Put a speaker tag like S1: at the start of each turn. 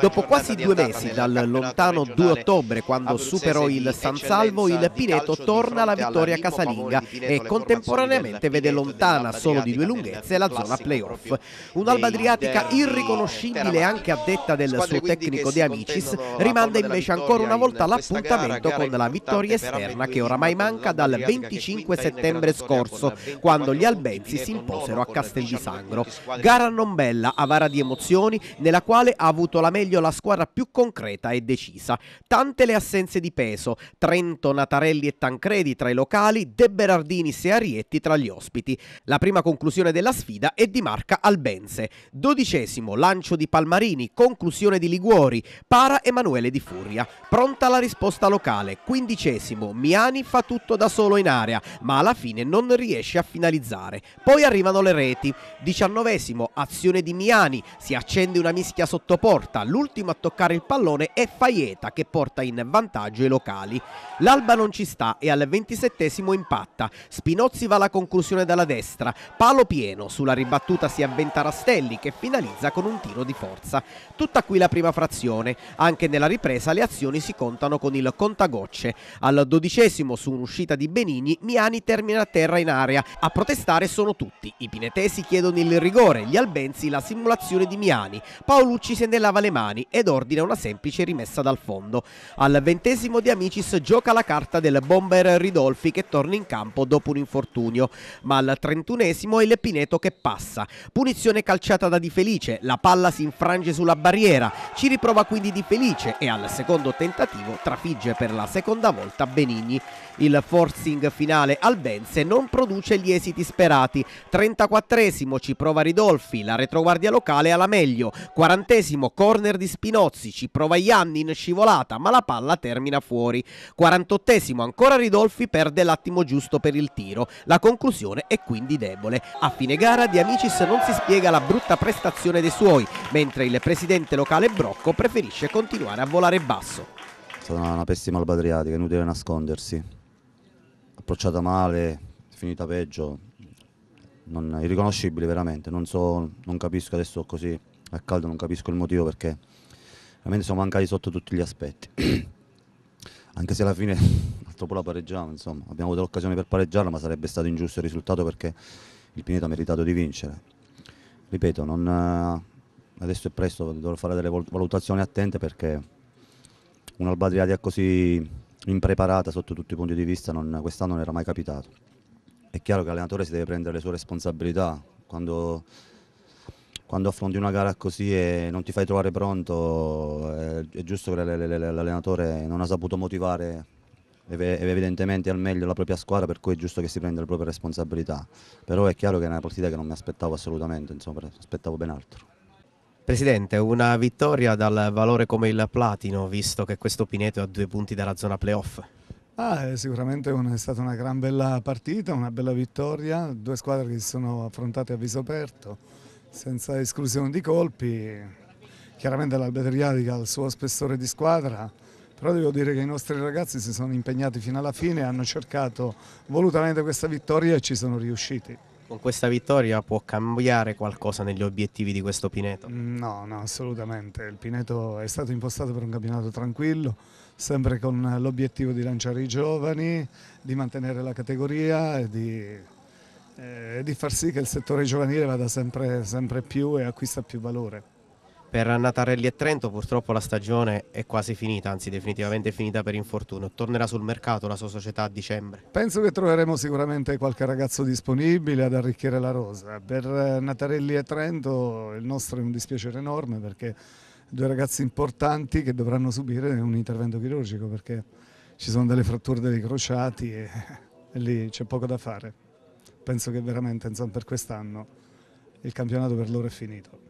S1: Dopo quasi due mesi dal lontano 2 ottobre, quando superò il San Salvo, il Pineto torna alla vittoria casalinga e contemporaneamente vede lontana solo di due lunghezze la zona playoff. Un'Alba Adriatica irriconoscibile anche a detta del suo tecnico De Amicis rimanda invece ancora una volta l'appuntamento con la vittoria esterna che oramai manca dal 25 settembre scorso, quando gli albenzi si imposero a Castel di Sangro. Gara non bella, avara di emozioni, nella quale ha avuto la meglio meglio la squadra più concreta e decisa. Tante le assenze di peso, Trento, Natarelli e Tancredi tra i locali, De Berardini e Arietti tra gli ospiti. La prima conclusione della sfida è di marca Albense. Dodicesimo, lancio di Palmarini, conclusione di Liguori, para Emanuele Di Furia. Pronta la risposta locale, quindicesimo, Miani fa tutto da solo in area, ma alla fine non riesce a finalizzare. Poi arrivano le reti, diciannovesimo, azione di Miani, si accende una mischia sotto sottoporta, l'ultimo a toccare il pallone è Faieta che porta in vantaggio i locali. L'Alba non ci sta e al 27 impatta. Spinozzi va alla conclusione dalla destra, palo pieno, sulla ribattuta si avventa Rastelli che finalizza con un tiro di forza. Tutta qui la prima frazione, anche nella ripresa le azioni si contano con il contagocce. Al dodicesimo su un'uscita di Benigni, Miani termina a terra in area. A protestare sono tutti, i pinetesi chiedono il rigore, gli albenzi la simulazione di Miani. Paolucci se ne lava le mani mani ed ordina una semplice rimessa dal fondo. Al ventesimo di Amicis gioca la carta del bomber Ridolfi che torna in campo dopo un infortunio, ma al trentunesimo è il Pineto che passa. Punizione calciata da Di Felice, la palla si infrange sulla barriera, ci riprova quindi Di Felice e al secondo tentativo trafigge per la seconda volta Benigni. Il forcing finale al Benze non produce gli esiti sperati. 34 ci prova Ridolfi, la retroguardia locale alla meglio. 40 corner corner di Spinozzi, ci prova Ianni in scivolata, ma la palla termina fuori. 48esimo, ancora Ridolfi perde l'attimo giusto per il tiro. La conclusione è quindi debole. A fine gara Di Amicis non si spiega la brutta prestazione dei suoi, mentre il presidente locale Brocco preferisce continuare a volare basso.
S2: È stata una, una pessima alba adriatica, inutile nascondersi. Approcciata male, finita peggio, non, irriconoscibile veramente, non, so, non capisco adesso così a caldo, non capisco il motivo perché veramente sono mancati sotto tutti gli aspetti. Anche se alla fine purtroppo la pareggiamo, insomma, abbiamo avuto l'occasione per pareggiarla, ma sarebbe stato ingiusto il risultato perché il Pineto ha meritato di vincere. Ripeto, non, eh, adesso è presto, dovrò fare delle valutazioni attente perché un'Albadriadia così impreparata sotto tutti i punti di vista quest'anno non era mai capitato. È chiaro che l'allenatore si deve prendere le sue responsabilità quando quando affronti una gara così e non ti fai trovare pronto, è, eh, è giusto che l'allenatore non ha saputo motivare evidentemente al meglio la propria squadra, per cui è giusto che si prenda le proprie responsabilità. Però è chiaro che è una partita che non mi aspettavo assolutamente, insomma, aspettavo ben altro.
S1: Presidente, una vittoria dal valore come il platino, visto che questo Pineto ha due punti dalla zona playoff?
S3: Ah, sicuramente è stata una gran bella partita, una bella vittoria, due squadre che si sono affrontate a viso aperto senza esclusione di colpi. Chiaramente l'Alberghiarica ha il suo spessore di squadra, però devo dire che i nostri ragazzi si sono impegnati fino alla fine, hanno cercato volutamente questa vittoria e ci sono riusciti.
S1: Con questa vittoria può cambiare qualcosa negli obiettivi di questo Pineto?
S3: Mm, no, no, assolutamente. Il Pineto è stato impostato per un campionato tranquillo, sempre con l'obiettivo di lanciare i giovani, di mantenere la categoria e di eh, di far sì che il settore giovanile vada sempre, sempre più e acquista più valore.
S1: Per Natarelli e Trento purtroppo la stagione è quasi finita, anzi definitivamente finita per infortunio. Tornerà sul mercato la sua società a dicembre?
S3: Penso che troveremo sicuramente qualche ragazzo disponibile ad arricchire la rosa. Per eh, Natarelli e Trento il nostro è un dispiacere enorme perché due ragazzi importanti che dovranno subire un intervento chirurgico perché ci sono delle fratture dei crociati e, e lì c'è poco da fare penso che veramente insomma, per quest'anno il campionato per loro è finito.